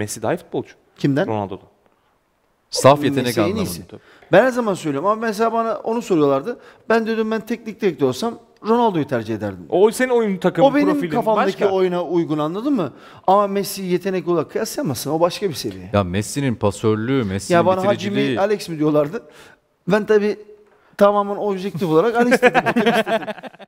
Messi daha iyi futbolcu. Kimden? Ronaldo'dan. Saf yetenek Mesleğin anlamında. Tabii. Ben her zaman söylüyorum ama mesela bana onu soruyorlardı. Ben dedim ben teknik direktör olsam Ronaldo'yu tercih ederdim. O senin oyun takımı o benim profilin kafamdaki başka. oyuna uygun anladın mı? Ama Messi yetenek olarak kıyaslayamazsın. O başka bir seviye. Ya Messi'nin pasörlüğü, Messi'nin ya bana Hacı mi, Alex mi diyorlardı. Ben tabii tamamen objektif olarak Alex dedim.